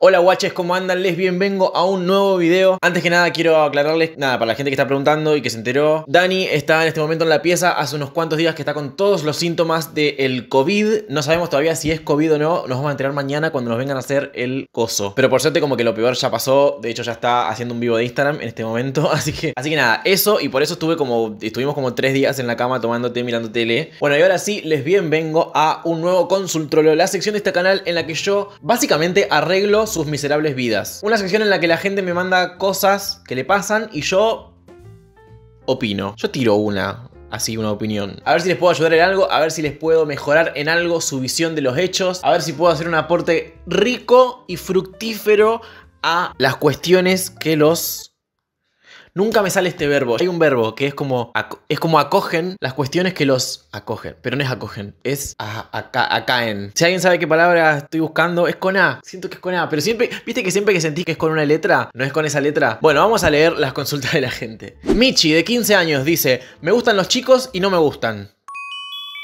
Hola guaches, ¿cómo andan? Les bienvengo a un nuevo video. Antes que nada quiero aclararles, nada, para la gente que está preguntando y que se enteró, Dani está en este momento en la pieza hace unos cuantos días que está con todos los síntomas del el COVID. No sabemos todavía si es COVID o no, nos vamos a enterar mañana cuando nos vengan a hacer el coso. Pero por suerte como que lo peor ya pasó, de hecho ya está haciendo un vivo de Instagram en este momento, así que, así que nada, eso y por eso estuve como, estuvimos como tres días en la cama tomándote, mirando tele. Bueno y ahora sí, les bienvengo a un nuevo consultorio la sección de este canal en la que yo básicamente arreglo sus miserables vidas. Una sección en la que la gente me manda cosas que le pasan y yo opino. Yo tiro una, así una opinión. A ver si les puedo ayudar en algo, a ver si les puedo mejorar en algo su visión de los hechos, a ver si puedo hacer un aporte rico y fructífero a las cuestiones que los Nunca me sale este verbo. Hay un verbo que es como, es como acogen las cuestiones que los acogen. Pero no es acogen, es acaen. Si alguien sabe qué palabra estoy buscando, es con A. Siento que es con A. Pero siempre, viste que siempre que sentís que es con una letra, no es con esa letra. Bueno, vamos a leer las consultas de la gente. Michi, de 15 años, dice, me gustan los chicos y no me gustan.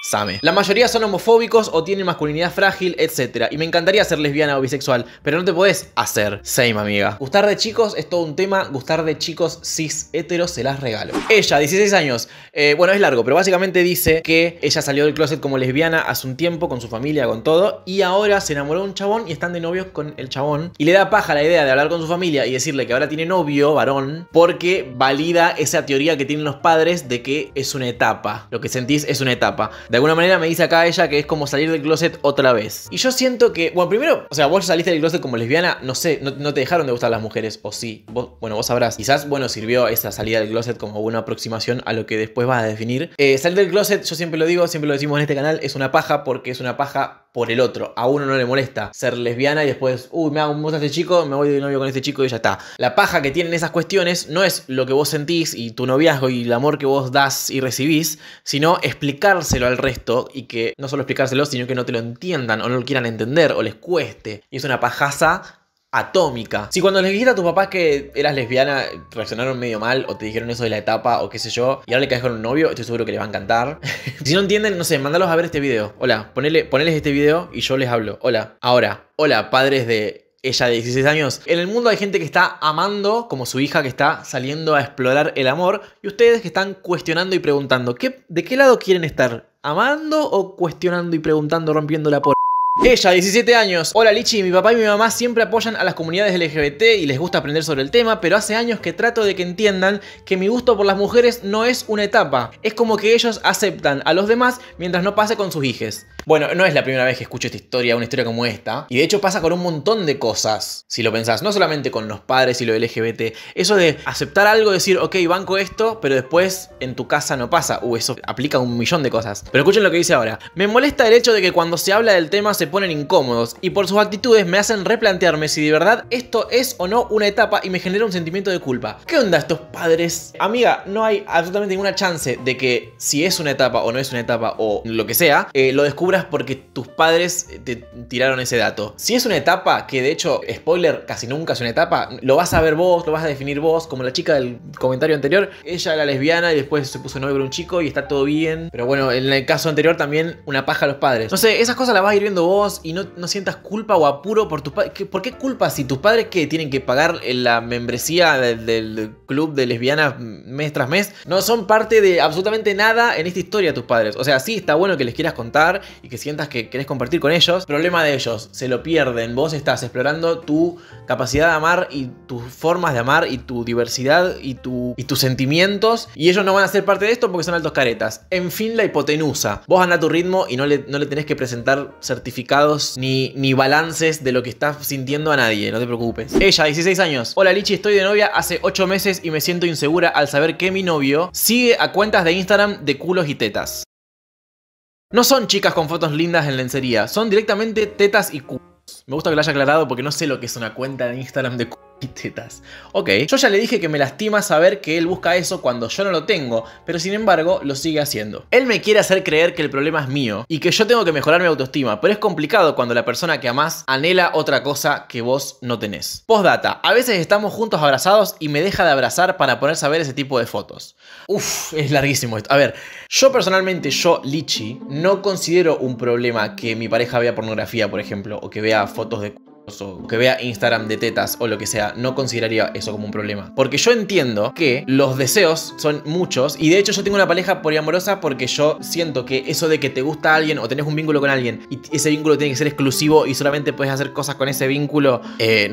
Same. La mayoría son homofóbicos o tienen masculinidad frágil, etc. Y me encantaría ser lesbiana o bisexual, pero no te podés hacer. Same, amiga. Gustar de chicos es todo un tema. Gustar de chicos cis héteros se las regalo. Ella, 16 años. Eh, bueno, es largo, pero básicamente dice que ella salió del closet como lesbiana hace un tiempo con su familia, con todo. Y ahora se enamoró de un chabón y están de novios con el chabón. Y le da paja la idea de hablar con su familia y decirle que ahora tiene novio, varón, porque valida esa teoría que tienen los padres de que es una etapa. Lo que sentís es una etapa. De alguna manera me dice acá ella que es como salir del closet otra vez. Y yo siento que, bueno, primero, o sea, vos saliste del closet como lesbiana, no sé, no, te dejaron de gustar las mujeres, o sí, bueno, vos sabrás. Quizás, bueno, sirvió esa salida del closet como una aproximación a lo que después vas a definir. Eh, salir del closet, yo siempre lo digo, siempre lo decimos en este canal, es una paja porque es una paja por el otro. A uno no le molesta ser lesbiana y después, uy, me hago un a este chico, me voy de novio con este chico y ya está. La paja que tienen esas cuestiones no es lo que vos sentís y tu noviazgo y el amor que vos das y recibís, sino explicárselo al resto y que no solo explicárselo, sino que no te lo entiendan o no lo quieran entender o les cueste. Y es una pajaza atómica. Si cuando les dijiste a tus papás que eras lesbiana reaccionaron medio mal o te dijeron eso de la etapa o qué sé yo y ahora le caes con un novio, estoy seguro que les va a encantar. si no entienden, no sé, mándalos a ver este video. Hola, ponele, este video y yo les hablo. Hola. Ahora, hola, padres de ella de 16 años. En el mundo hay gente que está amando, como su hija que está saliendo a explorar el amor, y ustedes que están cuestionando y preguntando, ¿qué, ¿de qué lado quieren estar? ¿Amando o cuestionando y preguntando, rompiendo la puerta? Ella, 17 años. Hola Lichi, mi papá y mi mamá siempre apoyan a las comunidades LGBT y les gusta aprender sobre el tema, pero hace años que trato de que entiendan que mi gusto por las mujeres no es una etapa. Es como que ellos aceptan a los demás mientras no pase con sus hijes. Bueno, no es la primera vez que escucho esta historia, una historia como esta. Y de hecho pasa con un montón de cosas, si lo pensás. No solamente con los padres y lo LGBT. Eso de aceptar algo, decir, ok, banco esto, pero después en tu casa no pasa. O uh, eso aplica a un millón de cosas. Pero escuchen lo que dice ahora. Me molesta el hecho de que cuando se habla del tema se ponen incómodos y por sus actitudes me hacen replantearme si de verdad esto es o no una etapa y me genera un sentimiento de culpa. ¿Qué onda estos padres? Amiga, no hay absolutamente ninguna chance de que si es una etapa o no es una etapa o lo que sea, eh, lo descubras porque tus padres eh, te tiraron ese dato. Si es una etapa, que de hecho, spoiler, casi nunca es una etapa, lo vas a ver vos, lo vas a definir vos, como la chica del comentario anterior, ella era lesbiana y después se puso novio por un chico y está todo bien. Pero bueno, en el caso anterior también una paja a los padres. No sé, esas cosas las vas a ir viendo vos y no, sientas culpa o apuro por tus padres. ¿Por qué culpa si tus padres que tienen que pagar eh, la membresía del, club de lesbianas mes tras mes? No son parte de absolutamente nada en esta historia tus padres. O sea, sí, está bueno que les quieras contar y que sientas que querés compartir con ellos. Problema de ellos, se lo pierden. Vos estás explorando tu capacidad de amar y tus formas de amar y tu diversidad y, tu, y tus sentimientos. Y ellos no van a ser parte de esto porque son altos caretas. En fin, la hipotenusa. Vos anda a tu ritmo y no le, no le tenés que presentar certificados ni, ni balances de lo que estás sintiendo a nadie, no te preocupes. Ella, 16 años. Hola Lichi, estoy de novia hace 8 meses y me siento insegura al saber que mi novio sigue a cuentas de Instagram de culos y tetas. No son chicas con fotos lindas en lencería, son directamente tetas y culos. Me gusta que lo haya aclarado porque no sé lo que es una cuenta de Instagram de culos tetas. Ok, yo ya le dije que me lastima saber que él busca eso cuando yo no lo tengo, pero sin embargo lo sigue haciendo. Él me quiere hacer creer que el problema es mío y que yo tengo que mejorar mi autoestima, pero es complicado cuando la persona que amás anhela otra cosa que vos no tenés. Postdata, a veces estamos juntos abrazados y me deja de abrazar para ponerse a ver ese tipo de fotos. Uf, es larguísimo esto. A ver, yo personalmente, yo, Lichi, no considero un problema que mi pareja vea pornografía, por ejemplo, o que vea fotos de o que vea Instagram de tetas o lo que sea, no consideraría eso como un problema. Porque yo entiendo que los deseos son muchos y de hecho yo tengo una pareja poliamorosa porque yo siento que eso de que te gusta alguien o tenés un vínculo con alguien y ese vínculo tiene que ser exclusivo y solamente puedes hacer cosas con ese vínculo, eh,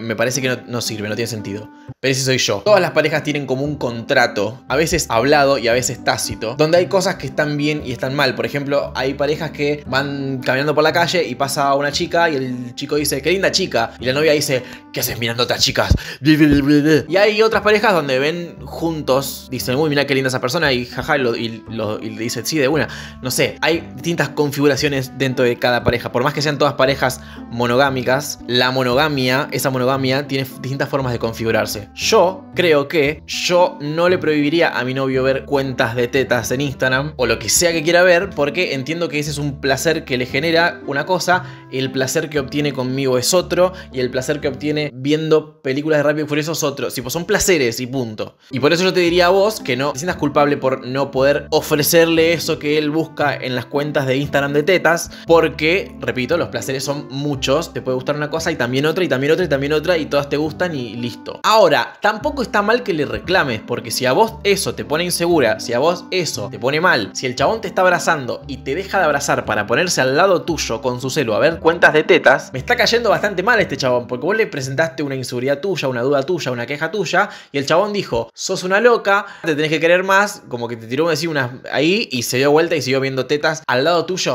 me, parece que no, sirve, no tiene sentido. Pero ese soy yo. Todas las parejas tienen como un contrato, a veces hablado y a veces tácito, donde hay cosas que están bien y están mal. Por ejemplo, hay parejas que van caminando por la calle y pasa una chica y el chico dice, que linda chica. Y la novia dice, ¿qué haces mirando a otras chicas? Y hay otras parejas donde ven juntos, dicen, muy mira qué linda esa persona. Y jaja, lo, y, lo, dice, sí, de una. No sé, hay distintas configuraciones dentro de cada pareja. Por más que sean todas parejas monogámicas, la monogamia, esa monogamia, tiene distintas formas de configurarse. Yo creo que yo no le prohibiría a mi novio ver cuentas de tetas en Instagram o lo que sea que quiera ver, porque entiendo que ese es un placer que le genera una cosa, el placer que obtiene conmigo es es otro y el placer que obtiene viendo películas de rap y eso es otro. pues son placeres y punto. Y por eso yo te diría a vos que no te sientas culpable por no poder ofrecerle eso que él busca en las cuentas de Instagram de tetas, porque, repito, los placeres son muchos, te puede gustar una cosa y también otra y también otra y también otra y todas te gustan y listo. Ahora, tampoco está mal que le reclames, porque si a vos eso te pone insegura, si a vos eso te pone mal, si el chabón te está abrazando y te deja de abrazar para ponerse al lado tuyo con su celo a ver cuentas de tetas, me está cayendo bastante mal este chabón, porque vos le presentaste una inseguridad tuya, una duda tuya, una queja tuya, y el chabón dijo, sos una loca, te tenés que querer más, como que te tiró decir una ahí y se dio vuelta y siguió viendo tetas al lado tuyo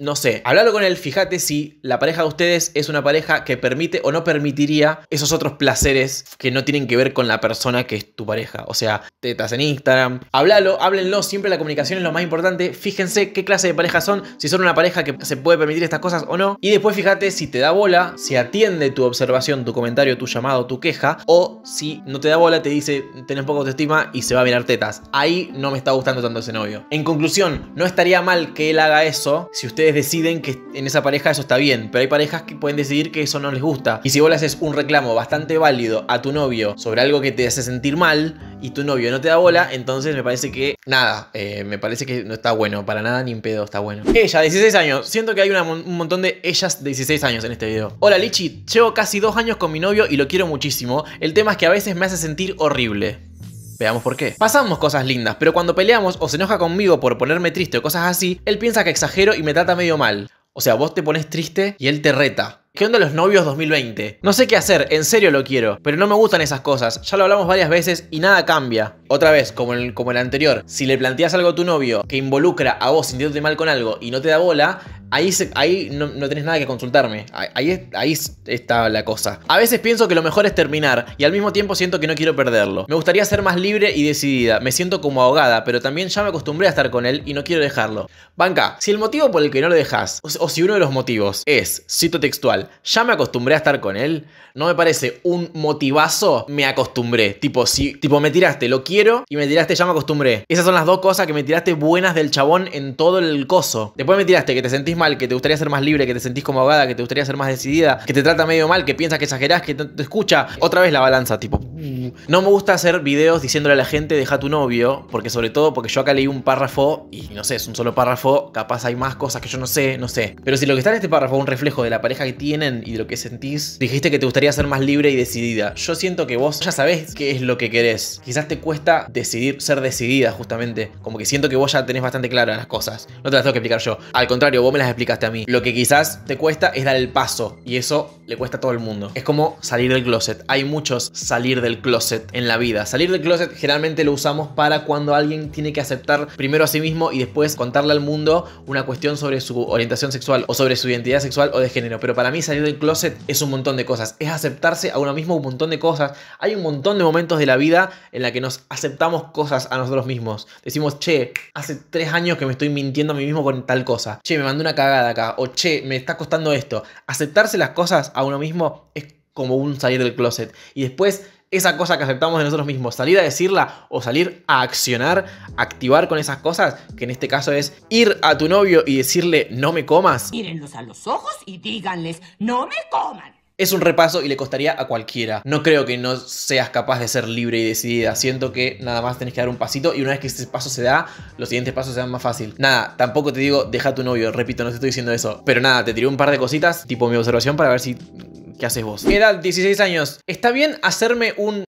no sé, hablalo con él, fíjate si la pareja de ustedes es una pareja que permite o no permitiría esos otros placeres que no tienen que ver con la persona que es tu pareja. O sea, tetas en Instagram. Háblalo, háblenlo, siempre la comunicación es lo más importante. Fíjense qué clase de pareja son, si son una pareja que se puede permitir estas cosas o no. Y después fíjate si te da bola, si atiende tu observación, tu comentario, tu llamado, tu queja, o si no te da bola, te dice, tenés poco autoestima y se va a mirar tetas. Ahí no me está gustando tanto ese novio. En conclusión, no estaría mal que él haga eso si ustedes deciden que en esa pareja eso está bien, pero hay parejas que pueden decidir que eso no les gusta. Y si vos le haces un reclamo bastante válido a tu novio sobre algo que te hace sentir mal y tu novio no te da bola, entonces me parece que nada, eh, me parece que no está bueno, para nada ni en pedo está bueno. Ella, 16 años, siento que hay un montón de ellas de 16 años en este video. Hola Lichi, llevo casi dos años con mi novio y lo quiero muchísimo. El tema es que a veces me hace sentir horrible. Veamos por qué. Pasamos cosas lindas, pero cuando peleamos o se enoja conmigo por ponerme triste o cosas así, él piensa que exagero y me trata medio mal. O sea, vos te pones triste y él te reta. ¿Qué onda los novios 2020? No sé qué hacer, en serio lo quiero, pero no me gustan esas cosas, ya lo hablamos varias veces y nada cambia. Otra vez, como el, como el anterior, si le planteas algo a tu novio que involucra a vos sintiéndote mal con algo y no te da bola, ahí, ahí no, no, tenés nada que consultarme. Ahí, ahí está la cosa. A veces pienso que lo mejor es terminar y al mismo tiempo siento que no quiero perderlo. Me gustaría ser más libre y decidida. Me siento como ahogada, pero también ya me acostumbré a estar con él y no quiero dejarlo. Banca, si el motivo por el que no lo dejas, o, si uno de los motivos es, cito textual, ya me acostumbré a estar con él, no me parece un motivazo, me acostumbré. Tipo, si tipo me tiraste, lo quiero y me tiraste ya me acostumbré. Esas son las dos cosas que me tiraste buenas del chabón en todo el coso. Después me tiraste que te sentís mal, que te gustaría ser más libre, que te sentís como ahogada, que te gustaría ser más decidida, que te trata medio mal, que piensas que exagerás, que te escucha. Otra vez la balanza, tipo... Uh. No me gusta hacer videos diciéndole a la gente deja tu novio, porque sobre todo porque yo acá leí un párrafo y no sé, es un solo párrafo, capaz hay más cosas que yo no sé, no sé. Pero si lo que está en este párrafo es un reflejo de la pareja que tienen y de lo que sentís, dijiste que te gustaría ser más libre y decidida. Yo siento que vos ya sabés qué es lo que querés. Quizás te cuesta decidir, ser decidida justamente. Como que siento que vos ya tenés bastante claras las cosas. No te las tengo que explicar yo. Al contrario, vos me las explicaste a mí. Lo que quizás te cuesta es dar el paso. Y eso le cuesta a todo el mundo. Es como salir del closet. Hay muchos salir del closet en la vida. Salir del closet generalmente lo usamos para cuando alguien tiene que aceptar primero a sí mismo y después contarle al mundo una cuestión sobre su orientación sexual o sobre su identidad sexual o de género. Pero para mí salir del closet es un montón de cosas. Es aceptarse a uno mismo un montón de cosas. Hay un montón de momentos de la vida en la que nos aceptamos cosas a nosotros mismos. Decimos, che, hace tres años que me estoy mintiendo a mí mismo con tal cosa. Che, me mandó una cagada acá. O che, me está costando esto. Aceptarse las cosas a uno mismo es como un salir del closet. Y después esa cosa que aceptamos de nosotros mismos, salir a decirla o salir a accionar, activar con esas cosas, que en este caso es ir a tu novio y decirle no me comas. Mírenlos a los ojos y díganles no me coman. Es un repaso y le costaría a cualquiera. No creo que no seas capaz de ser libre y decidida. Siento que nada más tenés que dar un pasito y una vez que ese paso se da, los siguientes pasos se dan más fácil. Nada, tampoco te digo deja a tu novio, repito, no te estoy diciendo eso. Pero nada, te tiré un par de cositas, tipo mi observación para ver si ¿Qué haces vos? Edad, 16 años. ¿Está bien hacerme un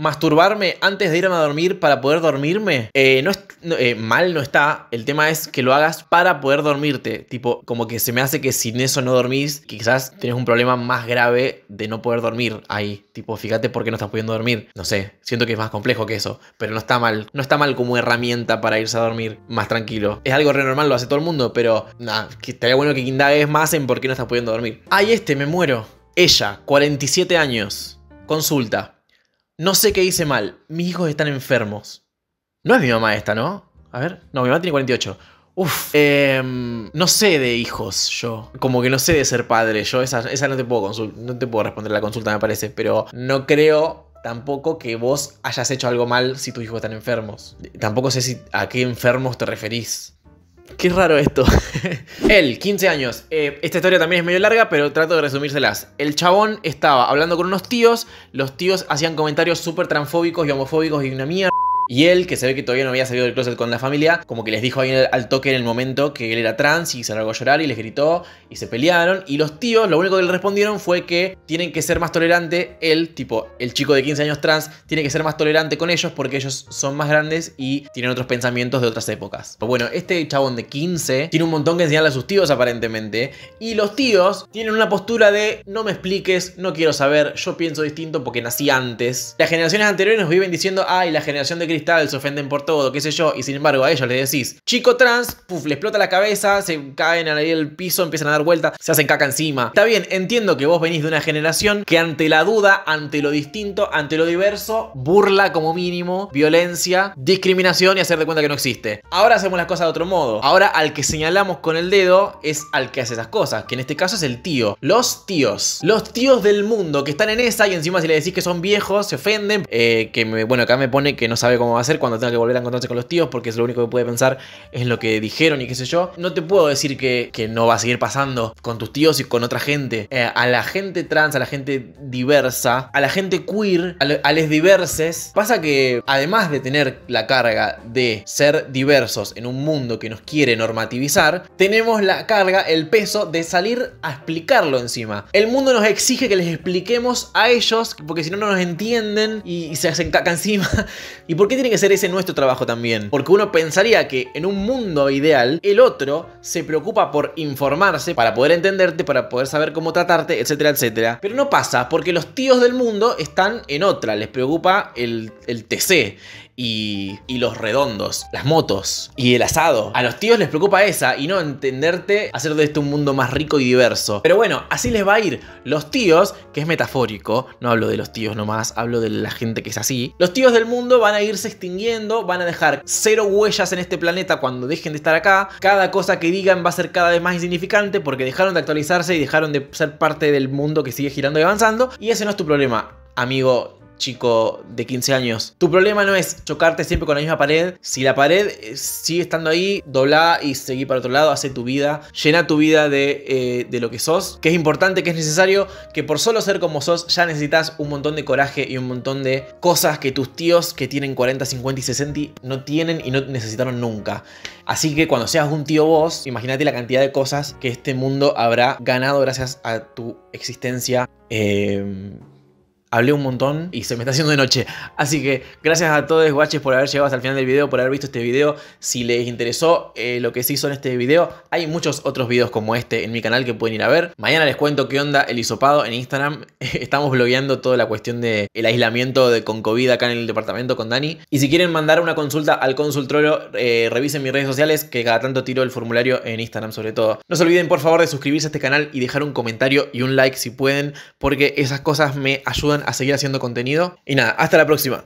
masturbarme antes de irme a dormir para poder dormirme, eh, no, es, eh, mal no está. El tema es que lo hagas para poder dormirte. Tipo, como que se me hace que sin eso no dormís, quizás tenés un problema más grave de no poder dormir ahí. Tipo, fíjate por qué no estás pudiendo dormir. No sé, siento que es más complejo que eso, pero no está mal. No está mal como herramienta para irse a dormir más tranquilo. Es algo re normal, lo hace todo el mundo, pero nada, estaría bueno que indagues más en por qué no estás pudiendo dormir. ahí este, me muero. Ella, 47 años. Consulta. No sé qué hice mal. Mis hijos están enfermos. No es mi mamá esta, ¿no? A ver. No, mi mamá tiene 48. Uf, em, no sé de hijos yo. Como que no sé de ser padre yo. Esa, no, te puedo no te puedo responder la consulta, me parece. Pero no creo tampoco que vos hayas hecho algo mal si tus hijos están enfermos. Tampoco sé a qué enfermos te referís. Qué raro esto. Él, 15 años. Eh, esta historia también es medio larga, pero trato de resumírselas. El chabón estaba hablando con unos tíos, los tíos hacían comentarios súper transfóbicos y homofóbicos y una mierda. Y él, que se ve que todavía no había salido del closet con la familia, como que les dijo ahí al toque en el momento que él era trans y se largó a llorar y les gritó y se pelearon. Y los tíos, lo único que le respondieron fue que tienen que ser más tolerante. Él, tipo, el chico de 15 años trans, tiene que ser más tolerante con ellos porque ellos son más grandes y tienen otros pensamientos de otras épocas. Pero bueno, este chabón de 15 tiene un montón que enseñarle a sus tíos aparentemente. Y los tíos tienen una postura de no me expliques, no quiero saber, yo pienso distinto porque nací antes. Las generaciones anteriores nos viven diciendo, ay, la generación de Cristo se ofenden por todo, qué sé yo, y sin embargo a ellos les decís, chico trans, puff le explota la cabeza, se caen ahí el piso, empiezan a dar vueltas, se hacen caca encima. Está bien, entiendo que vos venís de una generación que ante la duda, ante lo distinto, ante lo diverso, burla como mínimo, violencia, discriminación y hacer de cuenta que no existe. Ahora hacemos las cosas de otro modo. Ahora al que señalamos con el dedo es al que hace esas cosas, que en este caso es el tío. Los tíos. Los tíos del mundo que están en esa y encima si le decís que son viejos, se ofenden. Eh, que me, bueno, acá me pone que no sabe cómo va a ser cuando tenga que volver a encontrarse con los tíos, porque es lo único que puede pensar es lo que dijeron y qué sé yo. No te puedo decir que, no va a seguir pasando con tus tíos y con otra gente. Eh, a la gente trans, a la gente diversa, a la gente queer, a, les diverses, pasa que además de tener la carga de ser diversos en un mundo que nos quiere normativizar, tenemos la carga, el peso de salir a explicarlo encima. El mundo nos exige que les expliquemos a ellos, porque si no, no nos entienden y, se hacen caca encima. ¿Y por qué tiene que ser ese nuestro trabajo también. Porque uno pensaría que en un mundo ideal, el otro se preocupa por informarse para poder entenderte, para poder saber cómo tratarte, etcétera, etcétera. Pero no pasa, porque los tíos del mundo están en otra, les preocupa el, el TC y, y los redondos, las motos y el asado. A los tíos les preocupa esa y no entenderte hacer de este un mundo más rico y diverso. Pero bueno, así les va a ir. Los tíos, que es metafórico, no hablo de los tíos nomás, hablo de la gente que es así. Los tíos del mundo van a irse extinguiendo, van a dejar cero huellas en este planeta cuando dejen de estar acá. Cada cosa que digan va a ser cada vez más insignificante porque dejaron de actualizarse y dejaron de ser parte del mundo que sigue girando y avanzando. Y ese no es tu problema, amigo chico de 15 años. Tu problema no es chocarte siempre con la misma pared. Si la pared eh, sigue estando ahí, dobla y seguí para otro lado, hace tu vida, llena tu vida de, eh, de lo que sos, que es importante, que es necesario, que por solo ser como sos ya necesitas un montón de coraje y un montón de cosas que tus tíos que tienen 40, 50 y 60 no tienen y no necesitaron nunca. Así que cuando seas un tío vos, imagínate la cantidad de cosas que este mundo habrá ganado gracias a tu existencia. Eh, Hablé un montón y se me está haciendo de noche. Así que gracias a todos, guaches, por haber llegado hasta el final del video, por haber visto este video. Si les interesó eh, lo que se hizo en este video, hay muchos otros videos como este en mi canal que pueden ir a ver. Mañana les cuento qué onda el hisopado en Instagram. Estamos blogueando toda la cuestión del aislamiento de, con COVID acá en el departamento con Dani. Y si quieren mandar una consulta al consultoro eh, revisen mis redes sociales que cada tanto tiro el formulario en Instagram sobre todo. No se olviden por favor de suscribirse a este canal y dejar un comentario y un like si pueden, porque esas cosas me ayudan a seguir haciendo contenido. Y nada, hasta la próxima.